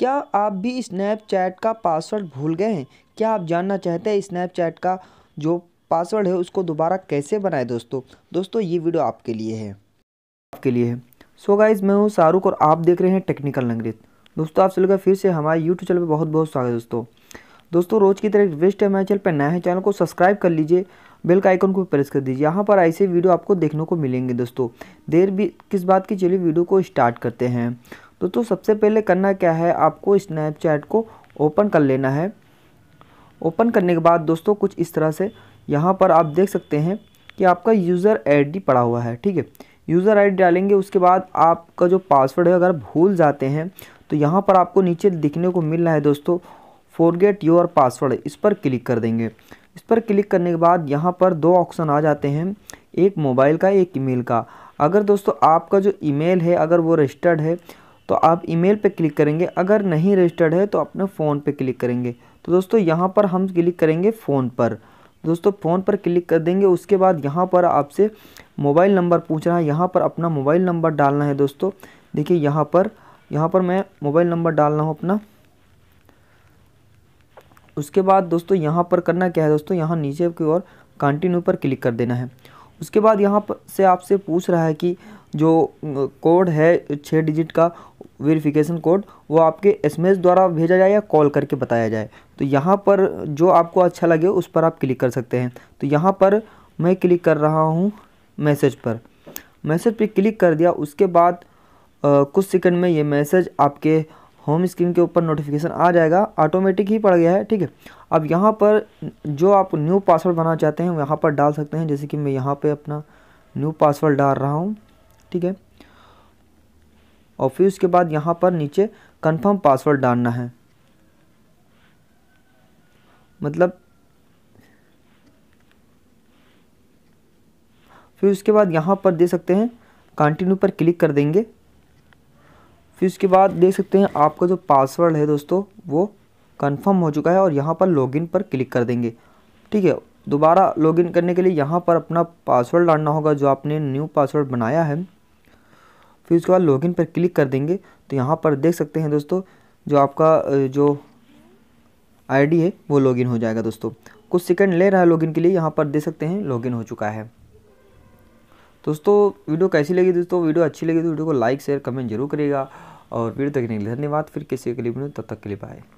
क्या आप भी स्नैपचैट का पासवर्ड भूल गए हैं क्या आप जानना चाहते हैं स्नैपचैट का जो पासवर्ड है उसको दोबारा कैसे बनाए दोस्तों दोस्तों ये वीडियो आपके लिए है आपके लिए है सो गाइज मैं हूँ शाहरुख और आप देख रहे हैं टेक्निकल नंगरित दोस्तों आप सभी का फिर से हमारे यूट्यूब चैनल पर बहुत बहुत स्वागत है दोस्तों दोस्तों रोज़ की तरह रिक्वेस्ट है हमारे चैनल पर नया है चैनल को सब्सक्राइब कर लीजिए बेल का आइकन को प्रेस कर दीजिए यहाँ पर ऐसे वीडियो आपको देखने को मिलेंगे दोस्तों देर भी किस बात की चलिए वीडियो को स्टार्ट करते हैं दोस्तों तो सबसे पहले करना क्या है आपको स्नैपचैट को ओपन कर लेना है ओपन करने के बाद दोस्तों कुछ इस तरह से यहाँ पर आप देख सकते हैं कि आपका यूज़र आईडी पड़ा हुआ है ठीक है यूज़र आईडी डालेंगे उसके बाद आपका जो पासवर्ड है अगर भूल जाते हैं तो यहाँ पर आपको नीचे दिखने को मिल रहा है दोस्तों फॉरगेट योर पासवर्ड इस पर क्लिक कर देंगे इस पर क्लिक करने के बाद यहाँ पर दो ऑप्शन आ जाते हैं एक मोबाइल का एक ईमेल का अगर दोस्तों आपका जो ईमेल है अगर वो रजिस्टर्ड है तो आप ईमेल पे क्लिक करेंगे अगर नहीं रजिस्टर्ड है तो अपने फ़ोन पे क्लिक करेंगे तो दोस्तों यहाँ पर हम क्लिक करेंगे फ़ोन पर दोस्तों फ़ोन पर क्लिक कर देंगे उसके बाद यहाँ पर आपसे मोबाइल नंबर पूछ रहा है यहाँ पर अपना मोबाइल नंबर डालना है दोस्तों देखिए यहाँ पर यहाँ पर मैं मोबाइल नंबर डालना हूँ अपना उसके बाद दोस्तों यहाँ पर करना क्या है दोस्तों यहाँ नीचे की ओर कंटिन्यू पर क्लिक कर देना है उसके बाद यहाँ पर से आपसे पूछ रहा है कि जो कोड है छः डिजिट का वेरिफिकेशन कोड वो आपके एसएमएस द्वारा भेजा जाए या कॉल करके बताया जाए तो यहाँ पर जो आपको अच्छा लगे उस पर आप क्लिक कर सकते हैं तो यहाँ पर मैं क्लिक कर रहा हूँ मैसेज पर मैसेज पर क्लिक कर दिया उसके बाद आ, कुछ सेकंड में ये मैसेज आपके होम स्क्रीन के ऊपर नोटिफिकेशन आ जाएगा ऑटोमेटिक ही पड़ गया है ठीक है अब यहाँ पर जो आप न्यू पासवर्ड बनाना चाहते हैं यहाँ पर डाल सकते हैं जैसे कि मैं यहाँ पर अपना न्यू पासवर्ड डाल रहा हूँ ठीक है और फिर उसके बाद यहाँ पर नीचे कंफर्म पासवर्ड डालना है मतलब फिर उसके बाद यहाँ पर दे सकते हैं कंटिन्यू पर क्लिक कर देंगे फिर उसके बाद देख सकते हैं आपका जो पासवर्ड है दोस्तों वो कंफर्म हो चुका है और यहाँ पर लॉगिन पर क्लिक कर देंगे ठीक है दोबारा लॉगिन करने के लिए यहाँ पर अपना पासवर्ड डालना होगा जो आपने न्यू पासवर्ड बनाया है फिर उसके बाद लॉगिन पर क्लिक कर देंगे तो यहाँ पर देख सकते हैं दोस्तों जो आपका जो आईडी है वो लॉगिन हो जाएगा दोस्तों कुछ सेकंड ले रहा है लॉगिन के लिए यहाँ पर देख सकते हैं लॉगिन हो चुका है दोस्तों वीडियो कैसी लगी दोस्तों वीडियो अच्छी लगी तो वीडियो को लाइक शेयर कमेंट जरूर करिएगा और वीडियो तक के लिए धन्यवाद फिर किसी के लिए तब तक के लिए बाय